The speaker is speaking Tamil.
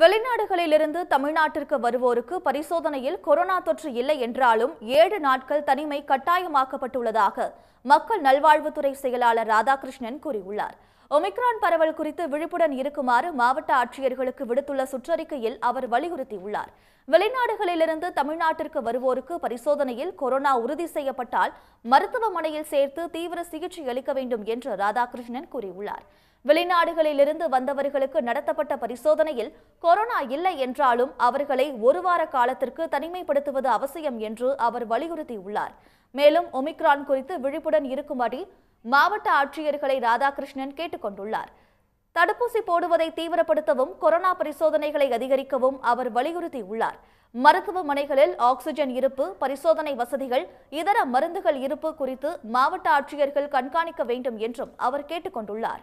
வெளிநாடுகளிலிருந்து தமிழ்நாட்டிற்கு வருவோருக்கு பரிசோதனையில் கொரோனா தொற்று இல்லை என்றாலும் ஏழு நாட்கள் தனிமை கட்டாயமாக்கப்பட்டுள்ளதாக மக்கள் நல்வாழ்வுத்துறை செயலாளர் ராதாகிருஷ்ணன் கூறியுள்ளார் ஒமிக்ரான் பரவல் குறித்து விழிப்புடன் இருக்குமாறு மாவட்ட ஆட்சியர்களுக்கு விடுத்துள்ள சுற்றறிக்கையில் அவர் வலியுறுத்தியுள்ளார் வெளிநாடுகளிலிருந்து தமிழ்நாட்டிற்கு வருவோருக்கு பரிசோதனையில் கொரோனா உறுதி செய்யப்பட்டால் மருத்துவமனையில் சேர்த்து தீவிர சிகிச்சை அளிக்க வேண்டும் என்று ராதாகிருஷ்ணன் கூறியுள்ளார் வெளிநாடுகளிலிருந்து வந்தவர்களுக்கு நடத்தப்பட்ட பரிசோதனையில் கொரோனா இல்லை என்றாலும் அவர்களை ஒரு வார காலத்திற்கு தனிமைப்படுத்துவது அவசியம் என்று அவர் வலியுறுத்தியுள்ளார் மேலும் ஒமிக்ரான் குறித்து விழிப்புடன் இருக்கும்படி மாவட்ட ஆட்சியர்களை ராதாகிருஷ்ணன் கேட்டுக்கொண்டுள்ளார் தடுப்பூசி போடுவதை தீவிரப்படுத்தவும் கொரோனா பரிசோதனைகளை அதிகரிக்கவும் அவர் வலியுறுத்தியுள்ளார் மருத்துவமனைகளில் ஆக்சிஜன் இருப்பு பரிசோதனை வசதிகள் இதர மருந்துகள் இருப்பு குறித்து மாவட்ட ஆட்சியர்கள் கண்காணிக்க வேண்டும் என்றும் அவர் கேட்டுக்கொண்டுள்ளார்